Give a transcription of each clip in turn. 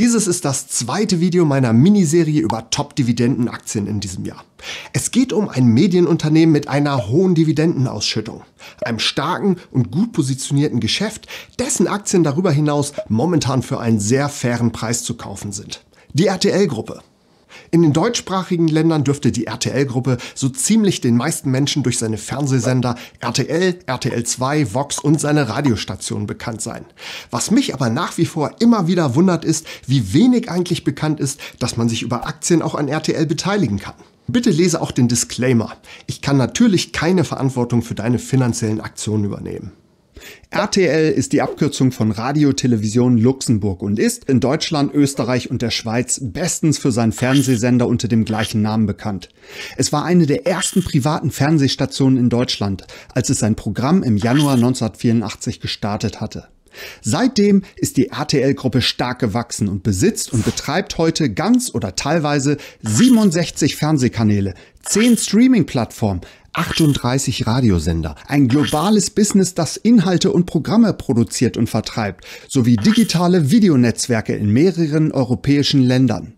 Dieses ist das zweite Video meiner Miniserie über Top-Dividendenaktien in diesem Jahr. Es geht um ein Medienunternehmen mit einer hohen Dividendenausschüttung, einem starken und gut positionierten Geschäft, dessen Aktien darüber hinaus momentan für einen sehr fairen Preis zu kaufen sind. Die RTL-Gruppe. In den deutschsprachigen Ländern dürfte die RTL-Gruppe so ziemlich den meisten Menschen durch seine Fernsehsender RTL, RTL2, Vox und seine Radiostationen bekannt sein. Was mich aber nach wie vor immer wieder wundert ist, wie wenig eigentlich bekannt ist, dass man sich über Aktien auch an RTL beteiligen kann. Bitte lese auch den Disclaimer. Ich kann natürlich keine Verantwortung für deine finanziellen Aktionen übernehmen. RTL ist die Abkürzung von Radio Television Luxemburg und ist in Deutschland, Österreich und der Schweiz bestens für seinen Fernsehsender unter dem gleichen Namen bekannt. Es war eine der ersten privaten Fernsehstationen in Deutschland, als es sein Programm im Januar 1984 gestartet hatte. Seitdem ist die RTL-Gruppe stark gewachsen und besitzt und betreibt heute ganz oder teilweise 67 Fernsehkanäle, 10 Streaming-Plattformen, 38 Radiosender, ein globales Business, das Inhalte und Programme produziert und vertreibt, sowie digitale Videonetzwerke in mehreren europäischen Ländern.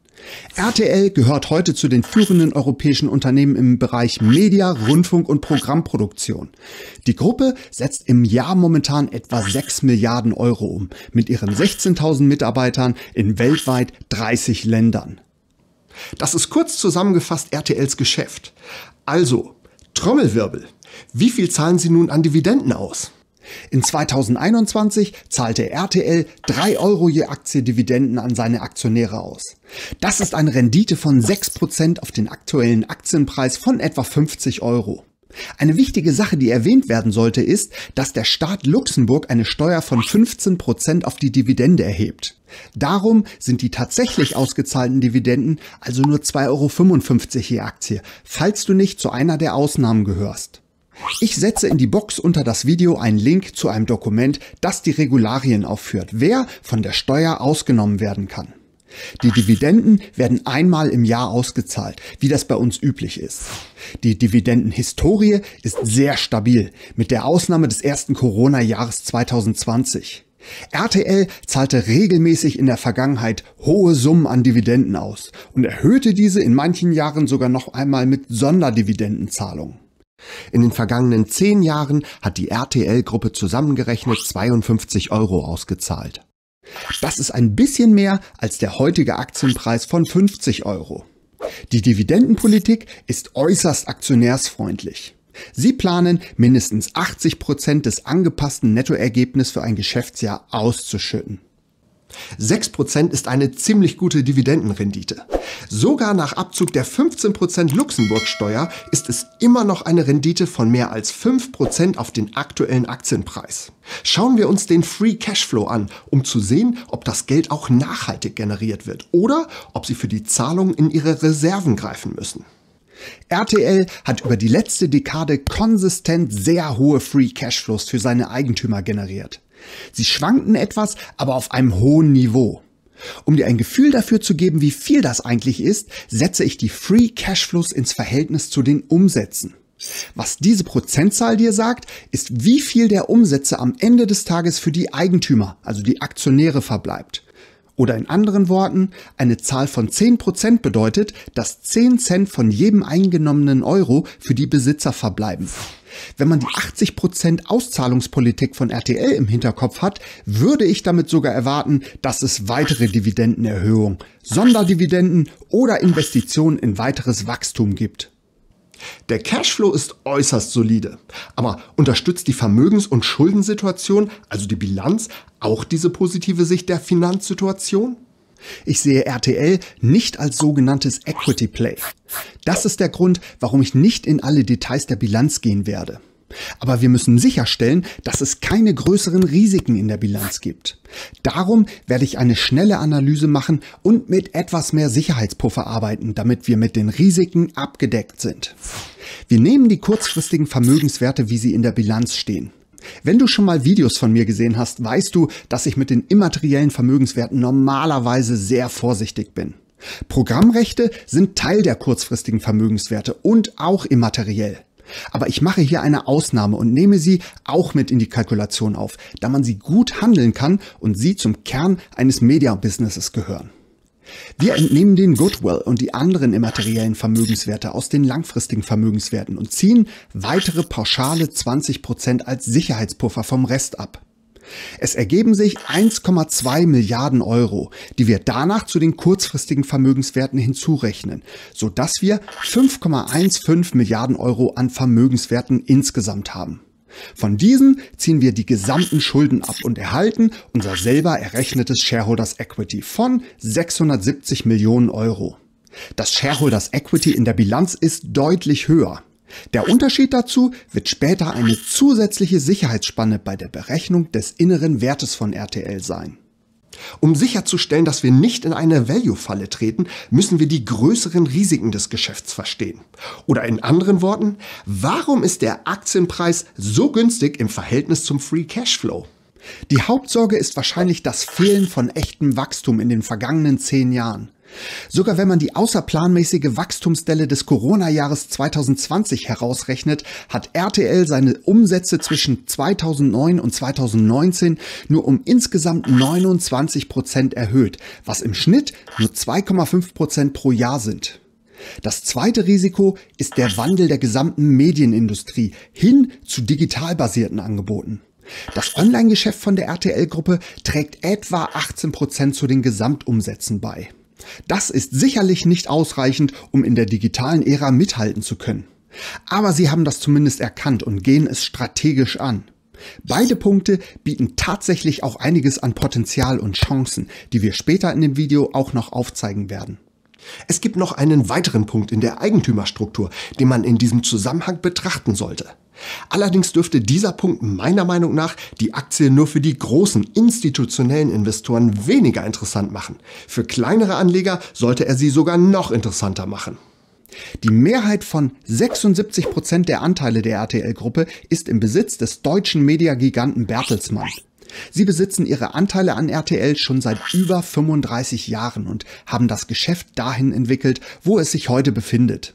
RTL gehört heute zu den führenden europäischen Unternehmen im Bereich Media, Rundfunk und Programmproduktion. Die Gruppe setzt im Jahr momentan etwa 6 Milliarden Euro um, mit ihren 16.000 Mitarbeitern in weltweit 30 Ländern. Das ist kurz zusammengefasst RTLs Geschäft. Also, Trommelwirbel. Wie viel zahlen Sie nun an Dividenden aus? In 2021 zahlte RTL 3 Euro je Aktie Dividenden an seine Aktionäre aus. Das ist eine Rendite von 6% auf den aktuellen Aktienpreis von etwa 50 Euro. Eine wichtige Sache, die erwähnt werden sollte, ist, dass der Staat Luxemburg eine Steuer von 15 Prozent auf die Dividende erhebt. Darum sind die tatsächlich ausgezahlten Dividenden also nur 2,55 Euro je Aktie, falls du nicht zu einer der Ausnahmen gehörst. Ich setze in die Box unter das Video einen Link zu einem Dokument, das die Regularien aufführt, wer von der Steuer ausgenommen werden kann. Die Dividenden werden einmal im Jahr ausgezahlt, wie das bei uns üblich ist. Die Dividendenhistorie ist sehr stabil, mit der Ausnahme des ersten Corona-Jahres 2020. RTL zahlte regelmäßig in der Vergangenheit hohe Summen an Dividenden aus und erhöhte diese in manchen Jahren sogar noch einmal mit Sonderdividendenzahlungen. In den vergangenen zehn Jahren hat die RTL-Gruppe zusammengerechnet 52 Euro ausgezahlt. Das ist ein bisschen mehr als der heutige Aktienpreis von 50 Euro. Die Dividendenpolitik ist äußerst aktionärsfreundlich. Sie planen, mindestens 80 Prozent des angepassten Nettoergebnisses für ein Geschäftsjahr auszuschütten. 6% ist eine ziemlich gute Dividendenrendite. Sogar nach Abzug der 15% Luxemburg-Steuer ist es immer noch eine Rendite von mehr als 5% auf den aktuellen Aktienpreis. Schauen wir uns den Free Cashflow an, um zu sehen, ob das Geld auch nachhaltig generiert wird oder ob sie für die Zahlungen in ihre Reserven greifen müssen. RTL hat über die letzte Dekade konsistent sehr hohe Free Cashflows für seine Eigentümer generiert. Sie schwankten etwas, aber auf einem hohen Niveau. Um dir ein Gefühl dafür zu geben, wie viel das eigentlich ist, setze ich die Free Cashflows ins Verhältnis zu den Umsätzen. Was diese Prozentzahl dir sagt, ist, wie viel der Umsätze am Ende des Tages für die Eigentümer, also die Aktionäre, verbleibt. Oder in anderen Worten, eine Zahl von 10% bedeutet, dass 10 Cent von jedem eingenommenen Euro für die Besitzer verbleiben. Wenn man die 80% Auszahlungspolitik von RTL im Hinterkopf hat, würde ich damit sogar erwarten, dass es weitere Dividendenerhöhungen, Sonderdividenden oder Investitionen in weiteres Wachstum gibt. Der Cashflow ist äußerst solide, aber unterstützt die Vermögens- und Schuldensituation, also die Bilanz, auch diese positive Sicht der Finanzsituation? Ich sehe RTL nicht als sogenanntes Equity Play. Das ist der Grund, warum ich nicht in alle Details der Bilanz gehen werde. Aber wir müssen sicherstellen, dass es keine größeren Risiken in der Bilanz gibt. Darum werde ich eine schnelle Analyse machen und mit etwas mehr Sicherheitspuffer arbeiten, damit wir mit den Risiken abgedeckt sind. Wir nehmen die kurzfristigen Vermögenswerte, wie sie in der Bilanz stehen. Wenn du schon mal Videos von mir gesehen hast, weißt du, dass ich mit den immateriellen Vermögenswerten normalerweise sehr vorsichtig bin. Programmrechte sind Teil der kurzfristigen Vermögenswerte und auch immateriell. Aber ich mache hier eine Ausnahme und nehme sie auch mit in die Kalkulation auf, da man sie gut handeln kann und sie zum Kern eines Media-Businesses gehören. Wir entnehmen den Goodwill und die anderen immateriellen Vermögenswerte aus den langfristigen Vermögenswerten und ziehen weitere pauschale 20% Prozent als Sicherheitspuffer vom Rest ab. Es ergeben sich 1,2 Milliarden Euro, die wir danach zu den kurzfristigen Vermögenswerten hinzurechnen, sodass wir 5,15 Milliarden Euro an Vermögenswerten insgesamt haben. Von diesen ziehen wir die gesamten Schulden ab und erhalten unser selber errechnetes Shareholders Equity von 670 Millionen Euro. Das Shareholders Equity in der Bilanz ist deutlich höher. Der Unterschied dazu wird später eine zusätzliche Sicherheitsspanne bei der Berechnung des inneren Wertes von RTL sein. Um sicherzustellen, dass wir nicht in eine Value-Falle treten, müssen wir die größeren Risiken des Geschäfts verstehen. Oder in anderen Worten, warum ist der Aktienpreis so günstig im Verhältnis zum Free Cashflow? Die Hauptsorge ist wahrscheinlich das Fehlen von echtem Wachstum in den vergangenen zehn Jahren. Sogar wenn man die außerplanmäßige Wachstumsdelle des Corona-Jahres 2020 herausrechnet, hat RTL seine Umsätze zwischen 2009 und 2019 nur um insgesamt 29 Prozent erhöht, was im Schnitt nur 2,5 Prozent pro Jahr sind. Das zweite Risiko ist der Wandel der gesamten Medienindustrie hin zu digital basierten Angeboten. Das Online-Geschäft von der RTL-Gruppe trägt etwa 18 Prozent zu den Gesamtumsätzen bei. Das ist sicherlich nicht ausreichend, um in der digitalen Ära mithalten zu können. Aber sie haben das zumindest erkannt und gehen es strategisch an. Beide Punkte bieten tatsächlich auch einiges an Potenzial und Chancen, die wir später in dem Video auch noch aufzeigen werden. Es gibt noch einen weiteren Punkt in der Eigentümerstruktur, den man in diesem Zusammenhang betrachten sollte. Allerdings dürfte dieser Punkt meiner Meinung nach die Aktie nur für die großen institutionellen Investoren weniger interessant machen. Für kleinere Anleger sollte er sie sogar noch interessanter machen. Die Mehrheit von 76 Prozent der Anteile der RTL-Gruppe ist im Besitz des deutschen Mediagiganten Bertelsmann. Sie besitzen ihre Anteile an RTL schon seit über 35 Jahren und haben das Geschäft dahin entwickelt, wo es sich heute befindet.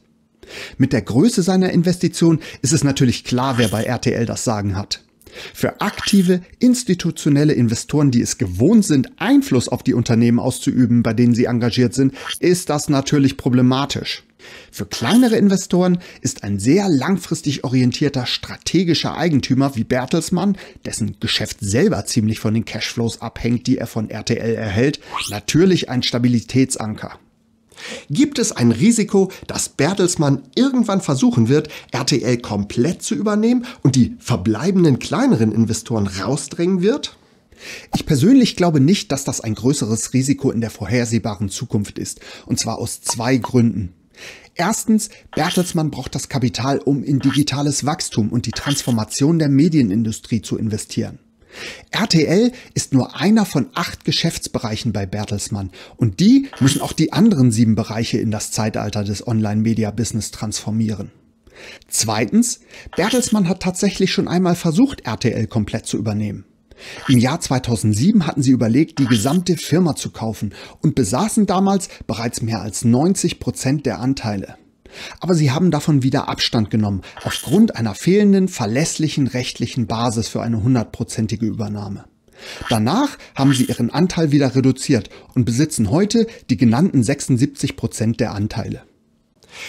Mit der Größe seiner Investition ist es natürlich klar, wer bei RTL das Sagen hat. Für aktive, institutionelle Investoren, die es gewohnt sind, Einfluss auf die Unternehmen auszuüben, bei denen sie engagiert sind, ist das natürlich problematisch. Für kleinere Investoren ist ein sehr langfristig orientierter strategischer Eigentümer wie Bertelsmann, dessen Geschäft selber ziemlich von den Cashflows abhängt, die er von RTL erhält, natürlich ein Stabilitätsanker. Gibt es ein Risiko, dass Bertelsmann irgendwann versuchen wird, RTL komplett zu übernehmen und die verbleibenden kleineren Investoren rausdrängen wird? Ich persönlich glaube nicht, dass das ein größeres Risiko in der vorhersehbaren Zukunft ist, und zwar aus zwei Gründen. Erstens, Bertelsmann braucht das Kapital, um in digitales Wachstum und die Transformation der Medienindustrie zu investieren. RTL ist nur einer von acht Geschäftsbereichen bei Bertelsmann und die müssen auch die anderen sieben Bereiche in das Zeitalter des Online-Media-Business transformieren. Zweitens, Bertelsmann hat tatsächlich schon einmal versucht, RTL komplett zu übernehmen. Im Jahr 2007 hatten sie überlegt, die gesamte Firma zu kaufen und besaßen damals bereits mehr als 90 Prozent der Anteile. Aber sie haben davon wieder Abstand genommen, aufgrund einer fehlenden verlässlichen rechtlichen Basis für eine hundertprozentige Übernahme. Danach haben sie ihren Anteil wieder reduziert und besitzen heute die genannten 76 Prozent der Anteile.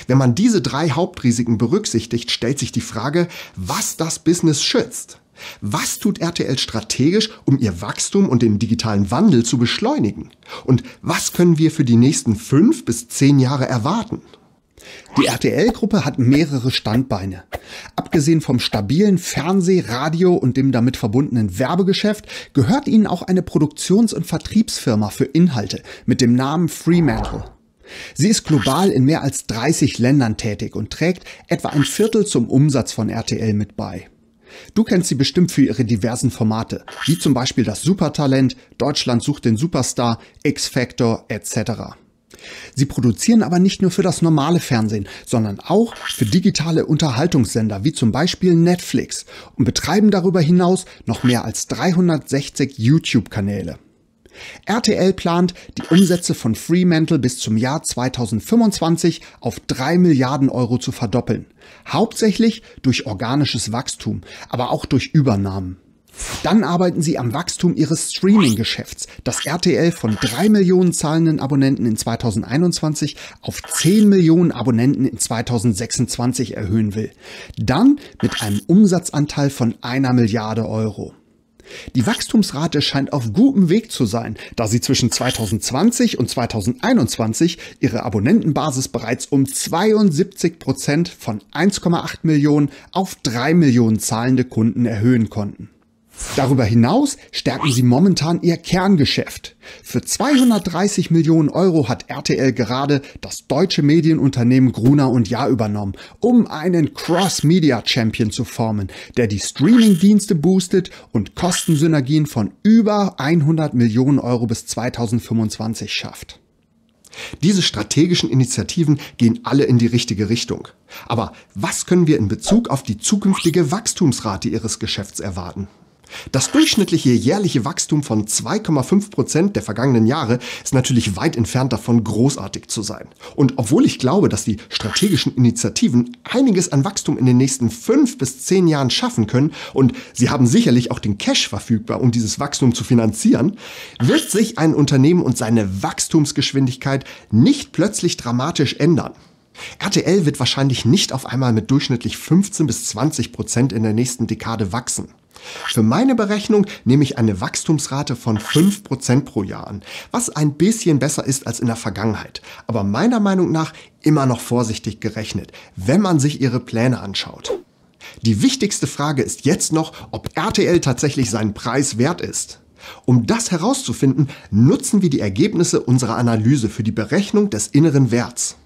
Wenn man diese drei Hauptrisiken berücksichtigt, stellt sich die Frage, was das Business schützt. Was tut RTL strategisch, um ihr Wachstum und den digitalen Wandel zu beschleunigen? Und was können wir für die nächsten fünf bis zehn Jahre erwarten? Die RTL-Gruppe hat mehrere Standbeine. Abgesehen vom stabilen Fernseh-, Radio- und dem damit verbundenen Werbegeschäft gehört ihnen auch eine Produktions- und Vertriebsfirma für Inhalte mit dem Namen Fremantle. Sie ist global in mehr als 30 Ländern tätig und trägt etwa ein Viertel zum Umsatz von RTL mit bei. Du kennst sie bestimmt für ihre diversen Formate, wie zum Beispiel das Supertalent, Deutschland sucht den Superstar, X Factor etc. Sie produzieren aber nicht nur für das normale Fernsehen, sondern auch für digitale Unterhaltungssender wie zum Beispiel Netflix und betreiben darüber hinaus noch mehr als 360 YouTube-Kanäle. RTL plant, die Umsätze von Fremantle bis zum Jahr 2025 auf 3 Milliarden Euro zu verdoppeln. Hauptsächlich durch organisches Wachstum, aber auch durch Übernahmen. Dann arbeiten sie am Wachstum ihres Streaming-Geschäfts, das RTL von 3 Millionen zahlenden Abonnenten in 2021 auf 10 Millionen Abonnenten in 2026 erhöhen will. Dann mit einem Umsatzanteil von einer Milliarde Euro. Die Wachstumsrate scheint auf gutem Weg zu sein, da sie zwischen 2020 und 2021 ihre Abonnentenbasis bereits um 72 Prozent von 1,8 Millionen auf 3 Millionen zahlende Kunden erhöhen konnten. Darüber hinaus stärken sie momentan ihr Kerngeschäft. Für 230 Millionen Euro hat RTL gerade das deutsche Medienunternehmen Gruner und Jahr übernommen, um einen Cross-Media-Champion zu formen, der die Streaming-Dienste boostet und Kostensynergien von über 100 Millionen Euro bis 2025 schafft. Diese strategischen Initiativen gehen alle in die richtige Richtung. Aber was können wir in Bezug auf die zukünftige Wachstumsrate Ihres Geschäfts erwarten? Das durchschnittliche jährliche Wachstum von 2,5 Prozent der vergangenen Jahre ist natürlich weit entfernt davon, großartig zu sein. Und obwohl ich glaube, dass die strategischen Initiativen einiges an Wachstum in den nächsten fünf bis zehn Jahren schaffen können und sie haben sicherlich auch den Cash verfügbar, um dieses Wachstum zu finanzieren, wird sich ein Unternehmen und seine Wachstumsgeschwindigkeit nicht plötzlich dramatisch ändern. RTL wird wahrscheinlich nicht auf einmal mit durchschnittlich 15 bis 20 Prozent in der nächsten Dekade wachsen. Für meine Berechnung nehme ich eine Wachstumsrate von 5% pro Jahr an, was ein bisschen besser ist als in der Vergangenheit, aber meiner Meinung nach immer noch vorsichtig gerechnet, wenn man sich ihre Pläne anschaut. Die wichtigste Frage ist jetzt noch, ob RTL tatsächlich seinen Preis wert ist. Um das herauszufinden, nutzen wir die Ergebnisse unserer Analyse für die Berechnung des inneren Werts.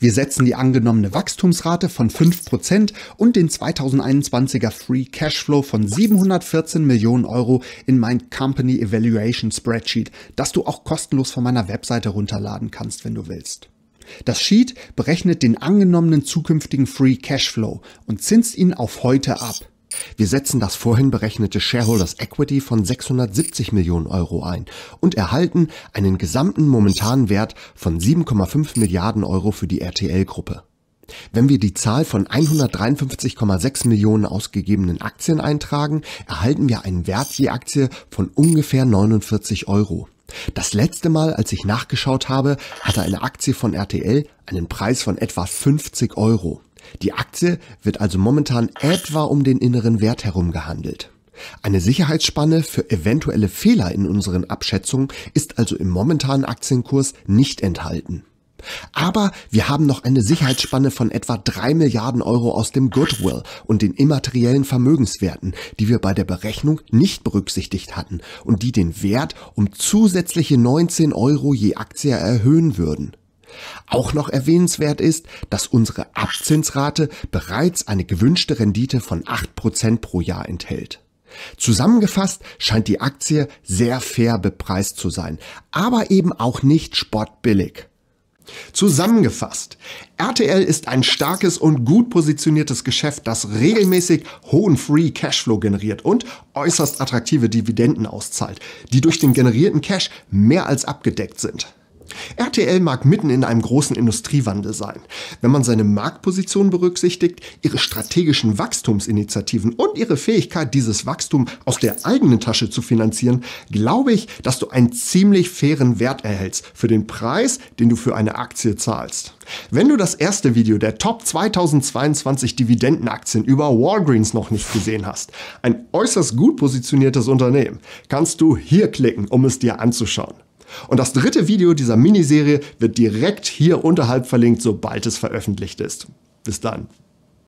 Wir setzen die angenommene Wachstumsrate von 5% und den 2021er Free Cashflow von 714 Millionen Euro in mein Company Evaluation Spreadsheet, das du auch kostenlos von meiner Webseite runterladen kannst, wenn du willst. Das Sheet berechnet den angenommenen zukünftigen Free Cashflow und zinst ihn auf heute ab. Wir setzen das vorhin berechnete Shareholders Equity von 670 Millionen Euro ein und erhalten einen gesamten momentanen Wert von 7,5 Milliarden Euro für die RTL-Gruppe. Wenn wir die Zahl von 153,6 Millionen ausgegebenen Aktien eintragen, erhalten wir einen Wert je Aktie von ungefähr 49 Euro. Das letzte Mal, als ich nachgeschaut habe, hatte eine Aktie von RTL einen Preis von etwa 50 Euro. Die Aktie wird also momentan etwa um den inneren Wert herum gehandelt. Eine Sicherheitsspanne für eventuelle Fehler in unseren Abschätzungen ist also im momentanen Aktienkurs nicht enthalten. Aber wir haben noch eine Sicherheitsspanne von etwa 3 Milliarden Euro aus dem Goodwill und den immateriellen Vermögenswerten, die wir bei der Berechnung nicht berücksichtigt hatten und die den Wert um zusätzliche 19 Euro je Aktie erhöhen würden. Auch noch erwähnenswert ist, dass unsere Abzinsrate bereits eine gewünschte Rendite von 8% pro Jahr enthält. Zusammengefasst scheint die Aktie sehr fair bepreist zu sein, aber eben auch nicht sportbillig. Zusammengefasst, RTL ist ein starkes und gut positioniertes Geschäft, das regelmäßig hohen Free Cashflow generiert und äußerst attraktive Dividenden auszahlt, die durch den generierten Cash mehr als abgedeckt sind. RTL mag mitten in einem großen Industriewandel sein. Wenn man seine Marktposition berücksichtigt, ihre strategischen Wachstumsinitiativen und ihre Fähigkeit, dieses Wachstum aus der eigenen Tasche zu finanzieren, glaube ich, dass du einen ziemlich fairen Wert erhältst für den Preis, den du für eine Aktie zahlst. Wenn du das erste Video der Top 2022 Dividendenaktien über Walgreens noch nicht gesehen hast, ein äußerst gut positioniertes Unternehmen, kannst du hier klicken, um es dir anzuschauen. Und das dritte Video dieser Miniserie wird direkt hier unterhalb verlinkt, sobald es veröffentlicht ist. Bis dann.